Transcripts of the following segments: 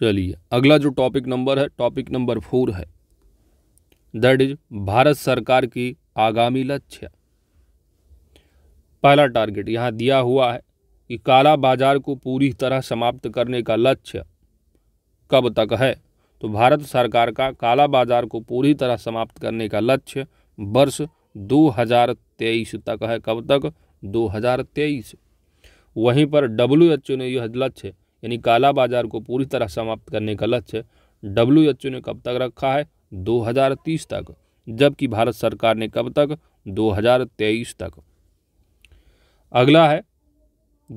चलिए अगला जो टॉपिक नंबर है टॉपिक नंबर फोर है दैट इज भारत सरकार की आगामी लक्ष्य पहला टारगेट यहाँ दिया हुआ है कि काला बाजार को पूरी तरह समाप्त करने का लक्ष्य कब तक है तो भारत सरकार का काला बाजार को पूरी तरह समाप्त करने का लक्ष्य वर्ष 2023 तक है कब तक 2023 वहीं पर डब्ल्यू एच ओ ने यह लक्ष्य यानी काला बाजार को पूरी तरह समाप्त करने का लक्ष्य डब्ल्यू ने कब तक रखा है 2030 तक जबकि भारत सरकार ने कब तक 2023 तक अगला है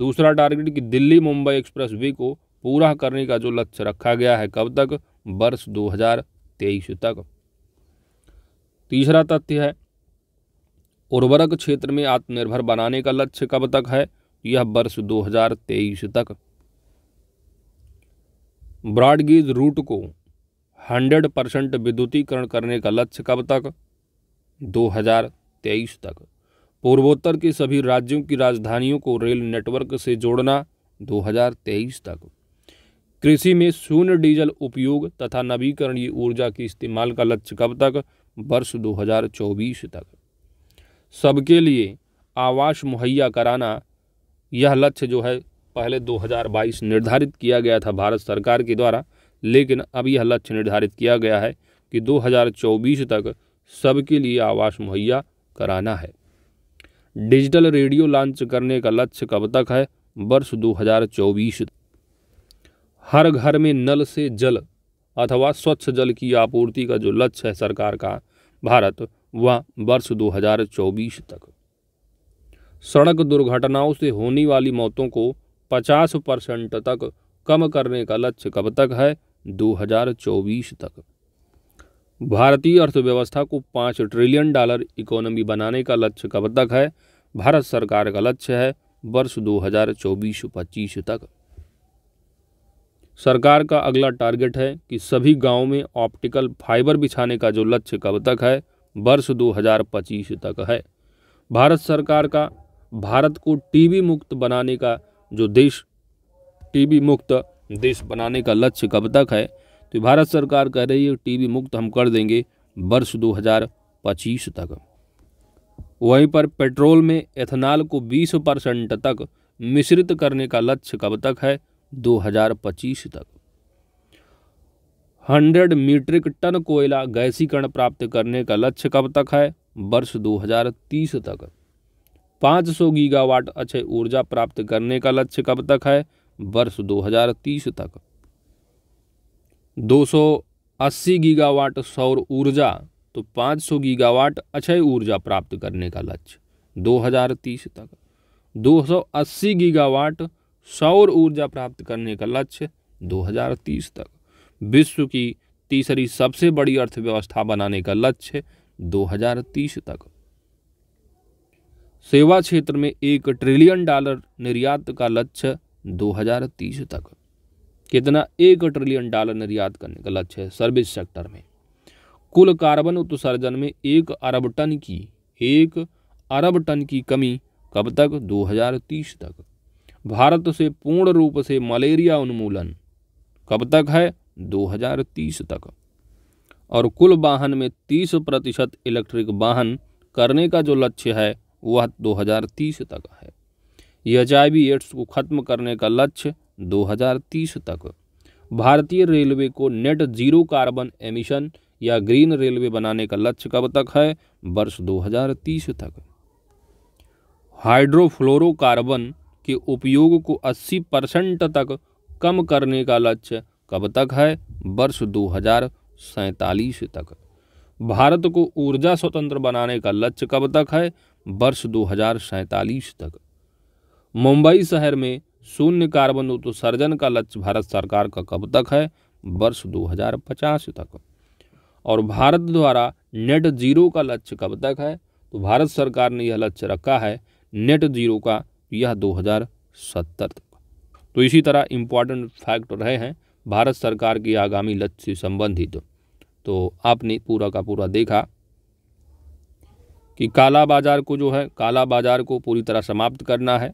दूसरा टारगेट कि दिल्ली मुंबई एक्सप्रेस वे को पूरा करने का जो लक्ष्य रखा गया है कब तक वर्ष 2023 तक तीसरा तथ्य है उर्वरक क्षेत्र में आत्मनिर्भर बनाने का लक्ष्य कब तक है यह वर्ष 2023 तक ब्रॉडगेज रूट को 100 परसेंट विद्युतीकरण करने का लक्ष्य कब तक 2023 तक पूर्वोत्तर के सभी राज्यों की राजधानियों को रेल नेटवर्क से जोड़ना 2023 तक कृषि में शून्य डीजल उपयोग तथा नवीकरणीय ऊर्जा के इस्तेमाल का लक्ष्य कब तक वर्ष 2024 तक सबके लिए आवास मुहैया कराना यह लक्ष्य जो है पहले 2022 निर्धारित किया गया था भारत सरकार के द्वारा लेकिन अब यह लक्ष्य निर्धारित किया गया है कि 2024 तक सबके लिए आवास मुहैया कराना है डिजिटल रेडियो लॉन्च करने का लक्ष्य कब तक है वर्ष 2024 हर घर में नल से जल अथवा स्वच्छ जल की आपूर्ति का जो लक्ष्य है सरकार का भारत वह वर्ष 2024 तक सड़क दुर्घटनाओं से होने वाली मौतों को 50 परसेंट तक कम करने का लक्ष्य कब तक है 2024 तक भारतीय अर्थव्यवस्था को पाँच ट्रिलियन डॉलर इकोनॉमी बनाने का लक्ष्य कब तक है भारत सरकार का लक्ष्य है वर्ष 2024-25 तक सरकार का अगला टारगेट है कि सभी गांवों में ऑप्टिकल फाइबर बिछाने का जो लक्ष्य कब तक है वर्ष 2025 तक है भारत सरकार का भारत को टीवी मुक्त बनाने का जो देश टीबी मुक्त देश बनाने का लक्ष्य कब तक है तो भारत सरकार कह रही है टीबी मुक्त हम कर देंगे वर्ष 2025 तक वहीं पर पेट्रोल में एथेनॉल को 20 परसेंट तक मिश्रित करने का लक्ष्य कब तक है 2025 तक 100 मीट्रिक टन कोयला गैसीकरण प्राप्त करने का लक्ष्य कब तक है वर्ष 2030 तक 500 गीगावाट अक्षय ऊर्जा प्राप्त करने का लक्ष्य कब तक है वर्ष 2030 तक 280 गीगावाट सौर ऊर्जा तो 500 गीगावाट अक्षय ऊर्जा प्राप्त करने का लक्ष्य 2030 तक 280 गीगावाट सौर ऊर्जा प्राप्त करने का लक्ष्य 2030 तक विश्व की तीसरी सबसे बड़ी अर्थव्यवस्था बनाने का लक्ष्य 2030 तक सेवा क्षेत्र में एक ट्रिलियन डॉलर निर्यात का लक्ष्य 2030 तक कितना एक ट्रिलियन डॉलर निर्यात करने का लक्ष्य है सर्विस सेक्टर में कुल कार्बन उत्सर्जन में एक अरब टन की एक अरब टन की कमी कब तक 2030 तक भारत से पूर्ण रूप से मलेरिया उन्मूलन कब तक है 2030 तक और कुल वाहन में 30 प्रतिशत इलेक्ट्रिक वाहन करने का जो लक्ष्य है वह 2030 तक है यह एच एड्स को खत्म करने का लक्ष्य 2030 तक भारतीय रेलवे को नेट जीरो कार्बन एमिशन या ग्रीन रेलवे बनाने का लक्ष्य कब तक है वर्ष 2030 तक हाइड्रोफ्लोरोकार्बन के उपयोग को 80 परसेंट तक कम करने का लक्ष्य कब तक है वर्ष दो तक भारत को ऊर्जा स्वतंत्र बनाने का लक्ष्य कब तक है वर्ष दो तक मुंबई शहर में शून्य कार्बन उत्सर्जन का लक्ष्य भारत सरकार का कब तक है वर्ष 2050 तक और भारत द्वारा नेट जीरो का लक्ष्य कब तक है तो भारत सरकार ने यह लक्ष्य रखा है नेट जीरो का यह 2070 तक तो इसी तरह इम्पॉर्टेंट फैक्ट रहे हैं भारत सरकार की आगामी लक्ष्य से संबंधित तो आपने पूरा का पूरा देखा कि काला बाज़ार को जो है काला बाज़ार को पूरी तरह समाप्त करना है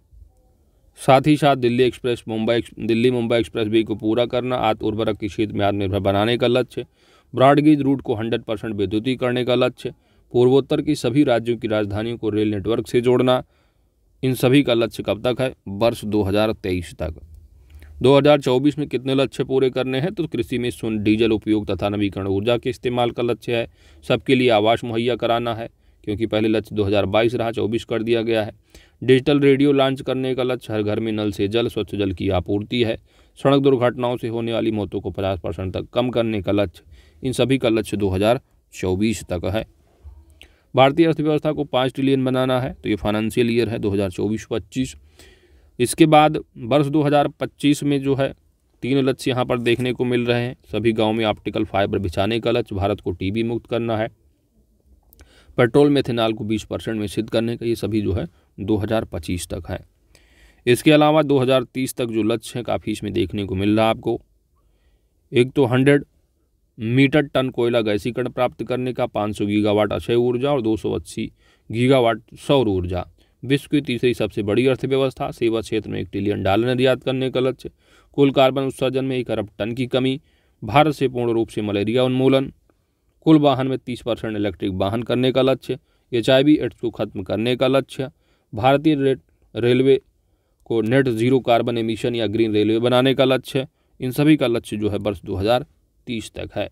साथ ही साथ Delhi express Mumbai Delhi Mumbai expressway को पूरा करना आत उर्वरक की क्षेत्र में आत्मनिर्भर बनाने का लक्ष्य ब्रॉडगेज रूट को 100 परसेंट विद्युती करने का लक्ष्य पूर्वोत्तर की सभी राज्यों की राजधानियों को रेल नेटवर्क से जोड़ना इन सभी का लक्ष्य कब तक है वर्ष दो तक 2024 में कितने लक्ष्य पूरे करने हैं तो कृषि में सुन डीजल उपयोग तथा नवीकरण ऊर्जा के इस्तेमाल का लक्ष्य है सबके लिए आवास मुहैया कराना है क्योंकि पहले लक्ष्य 2022 रहा 24 कर दिया गया है डिजिटल रेडियो लॉन्च करने का लक्ष्य हर घर में नल से जल स्वच्छ जल की आपूर्ति है सड़क दुर्घटनाओं से होने वाली मौतों को 50 परसेंट तक कम करने का लक्ष्य इन सभी का लक्ष्य 2024 तक है भारतीय अर्थव्यवस्था को पाँच ट्रिलियन बनाना है तो ये फाइनेंशियल ईयर है 2024-25 इसके बाद वर्ष 2025 में जो है तीन लक्ष्य यहाँ पर देखने को मिल रहे हैं सभी गाँव में ऑप्टिकल फाइबर बिछाने का लक्ष्य भारत को टीबी मुक्त करना है पेट्रोल मेथेनॉल को 20 परसेंट में सिद्ध करने का ये सभी जो है 2025 तक है इसके अलावा 2030 तक जो लक्ष्य है काफ़ी इसमें देखने को मिल रहा है आपको एक तो हंड्रेड मीटर टन कोयला गैसीकरण प्राप्त करने का 500 गीगावाट अक्षय ऊर्जा और 280 गीगावाट सौर ऊर्जा विश्व की तीसरी सबसे बड़ी अर्थव्यवस्था सेवा क्षेत्र में एक ट्रिलियन डॉलर निर्यात करने का लक्ष्य कुल कार्बन उत्सर्जन में एक अरब टन की कमी भारत से पूर्ण रूप से मलेरिया उन्मूलन कुल वाहन में तीस परसेंट इलेक्ट्रिक वाहन करने का लक्ष्य एच आई एड्स को खत्म करने का लक्ष्य भारतीय रेट रेलवे को नेट जीरो कार्बन एमिशन या ग्रीन रेलवे बनाने का लक्ष्य इन सभी का लक्ष्य जो है वर्ष 2030 तक है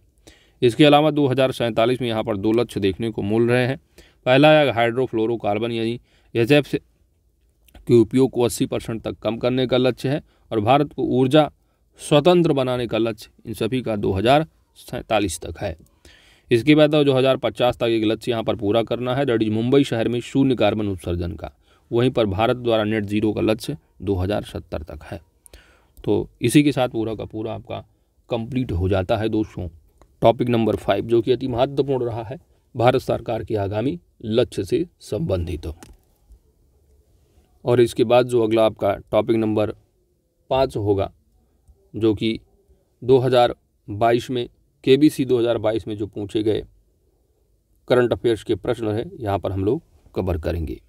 इसके अलावा दो में यहाँ पर दो लक्ष्य देखने को मिल रहे हैं पहला है हाइड्रोफ्लोरोकार्बन यानी एच एफ के उपयोग को अस्सी परसेंट तक कम करने का लक्ष्य है और भारत को ऊर्जा स्वतंत्र बनाने का लक्ष्य इन सभी का दो तक है इसके बाद दो तो हज़ार पचास तक एक लक्ष्य यहाँ पर पूरा करना है दैट इज मुंबई शहर में शून्य कार्बन उत्सर्जन का वहीं पर भारत द्वारा नेट जीरो का लक्ष्य सत्तर तक है तो इसी के साथ पूरा का पूरा आपका कंप्लीट हो जाता है दोस्तों टॉपिक नंबर फाइव जो कि अति महत्वपूर्ण रहा है भारत सरकार के आगामी लक्ष्य से संबंधित और इसके बाद जो अगला आपका टॉपिक नंबर पाँच होगा जो कि 2022 में केबीसी 2022 में जो पूछे गए करंट अफेयर्स के प्रश्न है यहाँ पर हम लोग कवर करेंगे